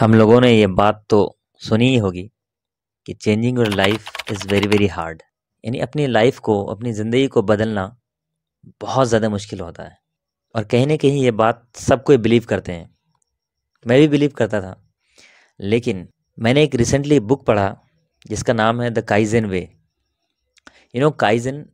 हम लोगों ने ये बात तो सुनी ही होगी कि changing your life is very very hard यानी अपनी लाइफ को अपनी ज़िंदगी को बदलना बहुत ज़्यादा मुश्किल होता है और कहीं ना कहीं ये बात सब कोई बिलीव करते हैं मैं भी बिलीव करता था लेकिन मैंने एक रिसेंटली बुक पढ़ा जिसका नाम है the Kaizen way you know Kaizen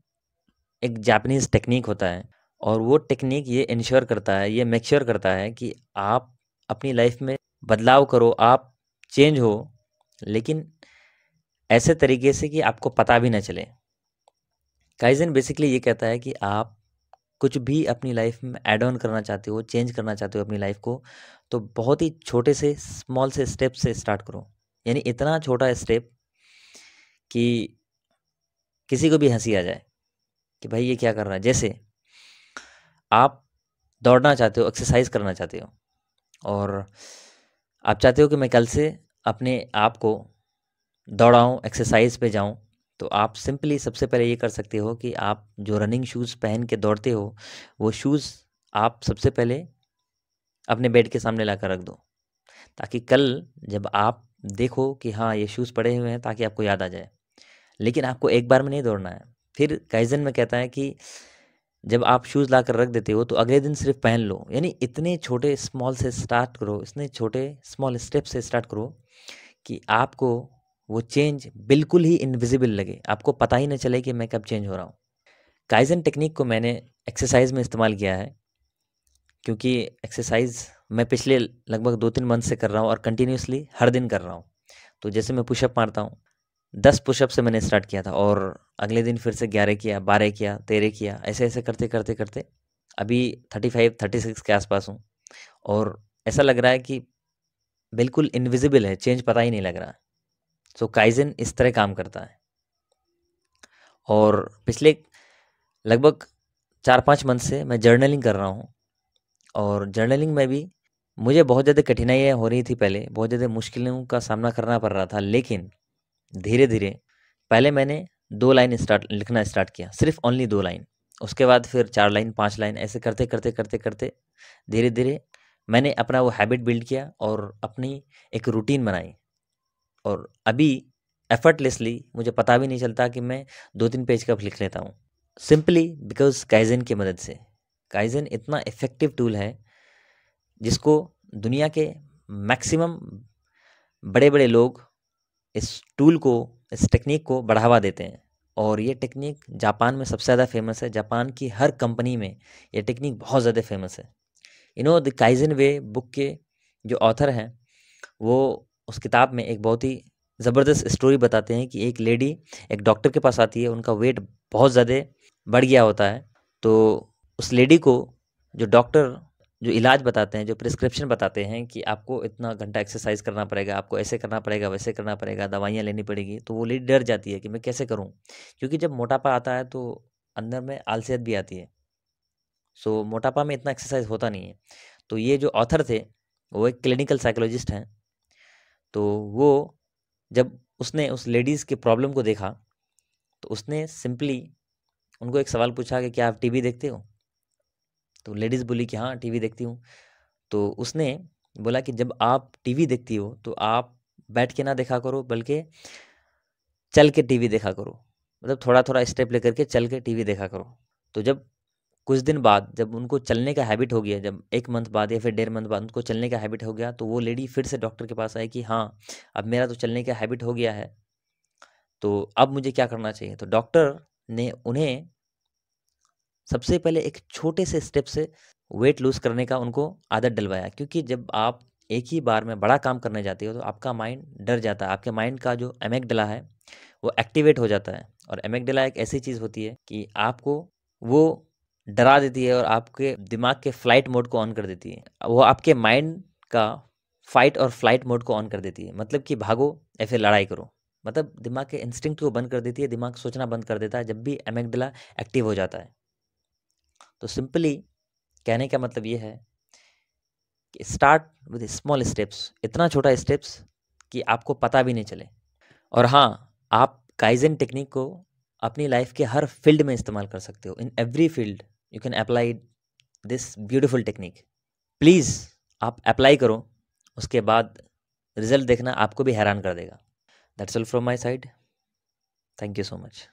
एक जापनीज़ टेक्निक होता है और वो टेक्निक ये इंश्योर करता है ये मेक करता है कि आप अपनी लाइफ में बदलाव करो आप चेंज हो लेकिन ऐसे तरीके से कि आपको पता भी ना चले काइजन बेसिकली ये कहता है कि आप कुछ भी अपनी लाइफ में ऐड ऑन करना चाहते हो चेंज करना चाहते हो अपनी लाइफ को तो बहुत ही छोटे से स्मॉल से स्टेप से स्टार्ट करो यानी इतना छोटा स्टेप कि किसी को भी हंसी आ जाए कि भाई ये क्या कर रहा है जैसे आप दौड़ना चाहते हो एक्सरसाइज करना चाहते हो और आप चाहते हो कि मैं कल से अपने आप को दौड़ाऊँ एक्सरसाइज पे जाऊँ तो आप सिंपली सबसे पहले ये कर सकते हो कि आप जो रनिंग शूज़ पहन के दौड़ते हो वो शूज़ आप सबसे पहले अपने बेड के सामने ला कर रख दो ताकि कल जब आप देखो कि हाँ ये शूज़ पड़े हुए हैं ताकि आपको याद आ जाए लेकिन आपको एक बार में नहीं दौड़ना है फिर कैजन में कहता है कि जब आप शूज़ ला कर रख देते हो तो अगले दिन सिर्फ पहन लो यानी इतने छोटे स्मॉल से स्टार्ट करो इतने छोटे स्मॉल स्टेप से स्टार्ट करो कि आपको वो चेंज बिल्कुल ही इनविजिबल लगे आपको पता ही ना चले कि मैं कब चेंज हो रहा हूँ काइजन टेक्निक को मैंने एक्सरसाइज में इस्तेमाल किया है क्योंकि एक्सरसाइज मैं पिछले लगभग दो तीन मंथ से कर रहा हूँ और कंटिन्यूसली हर दिन कर रहा हूँ तो जैसे मैं पुशअप मारता हूँ दस पुशअप से मैंने स्टार्ट किया था और अगले दिन फिर से ग्यारह किया बारह किया तेरह किया ऐसे ऐसे करते करते करते अभी थर्टी फाइव थर्टी सिक्स के आसपास हूँ और ऐसा लग रहा है कि बिल्कुल इनविजिबल है चेंज पता ही नहीं लग रहा है सो काइजन इस तरह काम करता है और पिछले लगभग चार पाँच मंथ से मैं जर्नलिंग कर रहा हूँ और जर्नलिंग में भी मुझे बहुत ज़्यादा कठिनाइयाँ हो रही थी पहले बहुत ज़्यादा मुश्किलों का सामना करना पड़ रहा था लेकिन धीरे धीरे पहले मैंने दो लाइन स्टार्ट लिखना स्टार्ट किया सिर्फ ओनली दो लाइन उसके बाद फिर चार लाइन पाँच लाइन ऐसे करते करते करते करते धीरे धीरे मैंने अपना वो हैबिट बिल्ड किया और अपनी एक रूटीन बनाई और अभी एफर्टलेसली मुझे पता भी नहीं चलता कि मैं दो तीन पेज कब लिख लेता हूँ सिंपली बिकॉज काइजन की मदद से काइजन इतना इफ़ेक्टिव टूल है जिसको दुनिया के मैक्सिमम बड़े बड़े लोग इस टूल को इस टेक्निक को बढ़ावा देते हैं और ये टेक्निक जापान में सबसे ज़्यादा फेमस है जापान की हर कंपनी में ये टेक्निक बहुत ज़्यादा फेमस है इनो द काइजन वे बुक के जो ऑथर हैं वो उस किताब में एक बहुत ही ज़बरदस्त स्टोरी बताते हैं कि एक लेडी एक डॉक्टर के पास आती है उनका वेट बहुत ज़्यादा बढ़ गया होता है तो उस लेडी को जो डॉक्टर जो इलाज बताते हैं जो प्रिस्क्रिप्शन बताते हैं कि आपको इतना घंटा एक्सरसाइज करना पड़ेगा आपको ऐसे करना पड़ेगा वैसे करना पड़ेगा दवाइयाँ लेनी पड़ेगी तो वो लेडी डर जाती है कि मैं कैसे करूँ क्योंकि जब मोटापा आता है तो अंदर में आलसियत भी आती है सो मोटापा में इतना एक्सरसाइज होता नहीं है तो ये जो ऑथर थे वो एक क्लिनिकल साइकोलॉजिस्ट हैं तो वो जब उसने उस लेडीज़ के प्रॉब्लम को देखा तो उसने सिंपली उनको एक सवाल पूछा कि क्या आप टीवी देखते हो तो लेडीज़ बोली कि हाँ टीवी देखती हूँ तो उसने बोला कि जब आप टीवी देखती हो तो आप बैठ के ना देखा करो बल्कि चल के टीवी देखा करो मतलब थोड़ा थोड़ा स्टेप लेकर के चल के टीवी देखा करो तो जब कुछ दिन बाद जब उनको चलने का हैबिट हो गया जब एक मंथ बाद या फिर डेढ़ मंथ बाद उनको चलने का हैबिट हो गया तो वो लेडी फिर से डॉक्टर के पास आई कि हाँ अब मेरा तो चलने का हैबिट हो गया है तो अब मुझे क्या करना चाहिए तो डॉक्टर ने उन्हें सबसे पहले एक छोटे से स्टेप से वेट लूज़ करने का उनको आदत डलवाया क्योंकि जब आप एक ही बार में बड़ा काम करने जाते हो तो आपका माइंड डर जाता है आपके माइंड का जो एमेकडला है वो एक्टिवेट हो जाता है और एमेकडला एक ऐसी चीज़ होती है कि आपको वो डरा देती है और आपके दिमाग के फ्लाइट मोड को ऑन कर देती है वो आपके माइंड का फाइट और फ्लाइट मोड को ऑन कर देती है मतलब कि भागो या फिर लड़ाई करो मतलब दिमाग के इंस्टिंक्ट को बंद कर देती है दिमाग सोचना बंद कर देता है जब भी एमेकडला एक्टिव हो जाता है तो सिंपली कहने का मतलब ये है कि स्टार्ट विद स्मॉल स्टेप्स इतना छोटा स्टेप्स कि आपको पता भी नहीं चले और हाँ आप काइजन टेक्निक को अपनी लाइफ के हर फील्ड में इस्तेमाल कर सकते हो in every field you can apply this beautiful technique please आप अप्लाई करो उसके बाद रिजल्ट देखना आपको भी हैरान कर देगा that's all from my side thank you so much